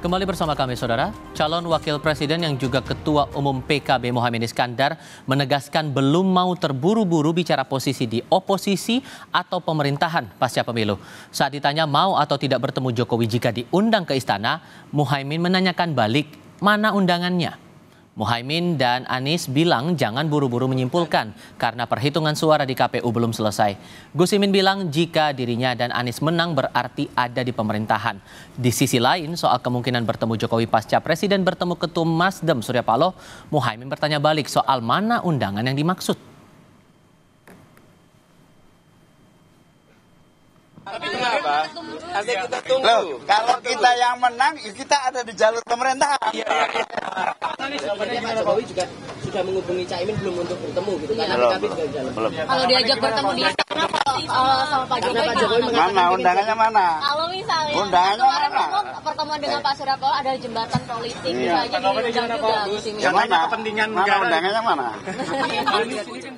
Kembali bersama kami saudara, calon wakil presiden yang juga ketua umum PKB Mohamad Iskandar menegaskan belum mau terburu-buru bicara posisi di oposisi atau pemerintahan pasca pemilu. Saat ditanya mau atau tidak bertemu Jokowi jika diundang ke istana, Mohaimin menanyakan balik mana undangannya. Muhaimin dan Anies bilang jangan buru-buru menyimpulkan karena perhitungan suara di KPU belum selesai. Gus Imin bilang jika dirinya dan Anies menang berarti ada di pemerintahan. Di sisi lain soal kemungkinan bertemu Jokowi pasca presiden bertemu ketum Nasdem Surya Paloh, Muhaimin bertanya balik soal mana undangan yang dimaksud. apa? Nanti kita tunggu. Loh, kalau kita yang menang, ya kita ada di jalur pemerintah. Iya. Pak iya, iya. Jokowi juga sudah menghubungi Caimin belum untuk bertemu gitu kan? Belum, belum. belum. Kalau diajak bertemu dia eh, sama Pak Jokowi, Pak Jokowi mana undangannya mana? Kalau misalnya undangannya mana? Pertemuan dengan eh. Pak Surya Paloh ada jembatan politik iya. misalnya diundang juga. Yang mana? Kepentingan mana undangannya mana?